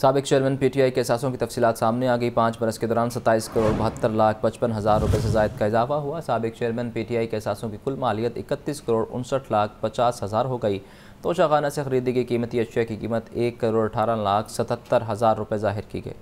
सबक chairman P T I के असासों की तफसीत सामने आ गई पाँच बरस के दौरान सत्ताईस करोड़ बहत्तर लाख पचपन हज़ार रुपये से जायद का इजाफा हुआ सबक चेयरमैन पी टी आई के असासों की कुल मालियत इकतीस करोड़ उनसठ लाख पचास हज़ार हो गई तो शाखाना से खरीदी गई कीमती अशिया की कीमत एक करोड़ अठारह लाख सतहत्तर हज़ार रुपये जाहिर की गई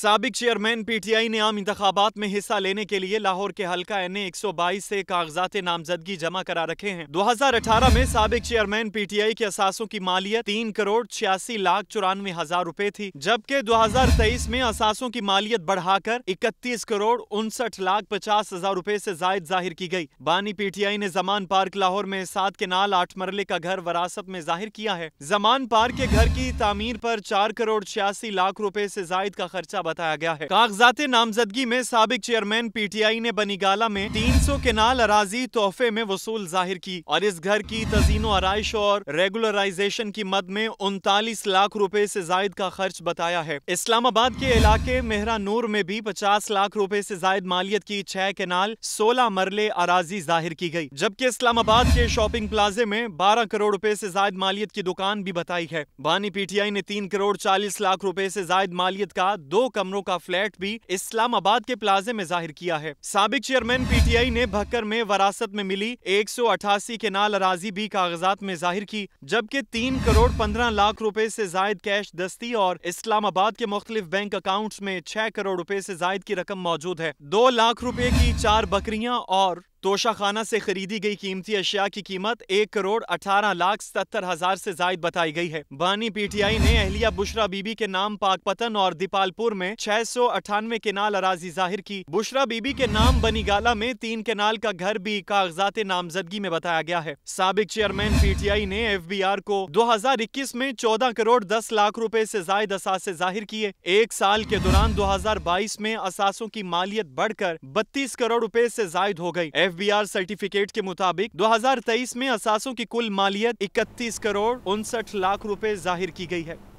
सबक चेयरमैन पीटीआई ने आम इंतबात में हिस्सा लेने के लिए लाहौर के हल्का एन ए एक सौ बाईस ऐसी कागजात नामजदगी जमा करा रखे हैं दो हजार अठारह में सबक चेयरमैन पीटीआई के असासों की मालियत तीन करोड़ छियासी लाख चौरानवे हजार रूपए थी जबकि दो हजार तेईस में असासों की मालियत बढ़ाकर इकतीस करोड़ उनसठ लाख पचास हजार रूपए ऐसी जायद जाहिर की गयी बानी पीटीआई ने जमान पार्क लाहौर में सात के नाल आठ मरले का घर वरासत में जाहिर किया है जमान पार्क के घर की तमीर आरोप चार करोड़ छियासी लाख रूपए ऐसी जायद का खर्चा बताया गया है कागजात नामजदगी में सबक चेयरमैन पीटीआई ने बनीगाला में 300 केनाल अराजी तोहफे में वसूल जाहिर की और इस घर की तजीनो आरइश और रेगुलराइजेशन की मद में उनतालीस लाख रूपए ऐसी जायद का खर्च बताया है इस्लामाबाद के इलाके मेहरा नूर में भी पचास लाख रूपए ऐसी जायद मालियत की छह केनाल सोलह मरले अराजी जाहिर की गयी जबकि इस्लामाबाद के शॉपिंग प्लाजे में बारह करोड़ रूपए ऐसी जायद मालियत की दुकान भी बताई है बानी पीटीआई ने तीन करोड़ चालीस लाख रूपए ऐसी जायद मालियत का दो कमरों का फ्लैट भी इस्लामाबाद के प्लाजे में जाहिर किया है सबक चेयरमैन पीटीआई ने भक्कर में वरासत में मिली एक सौ अठासी अराजी भी कागजात में जाहिर की जबकि तीन करोड़ पंद्रह लाख रूपए ऐसी जायद कैश दस्ती और इस्लामाबाद के मुख्तलिफ बैंक अकाउंट में छह करोड़ रूपए ऐसी जायद की रकम मौजूद है दो लाख रूपए की चार बकरियाँ और तोशाखाना से खरीदी गई कीमती अशिया की कीमत एक करोड़ अठारह लाख सत्तर हजार से जायद बताई गई है बानी पीटीआई ने अहलिया बुशरा बीबी के नाम पाकपतन और दीपालपुर में छह सौ अठानवे केनाल अराजी जाहिर की बुशरा बीबी के नाम बनीगाला में तीन केनाल का घर भी कागजात नामजदगी में बताया गया है सबक चेयरमैन पीटीआई ने एफ बी आर को दो हजार इक्कीस में चौदह करोड़ दस लाख रूपए ऐसी जायद असासे जाहिर किए एक साल के दौरान दो हजार बाईस में असासों की मालियत बढ़कर बत्तीस करोड़ रूपए ऐसी जायद हो गयी एफबीआर सर्टिफिकेट के मुताबिक 2023 में असासों की कुल मालियत 31 करोड़ उनसठ लाख रुपए जाहिर की गई है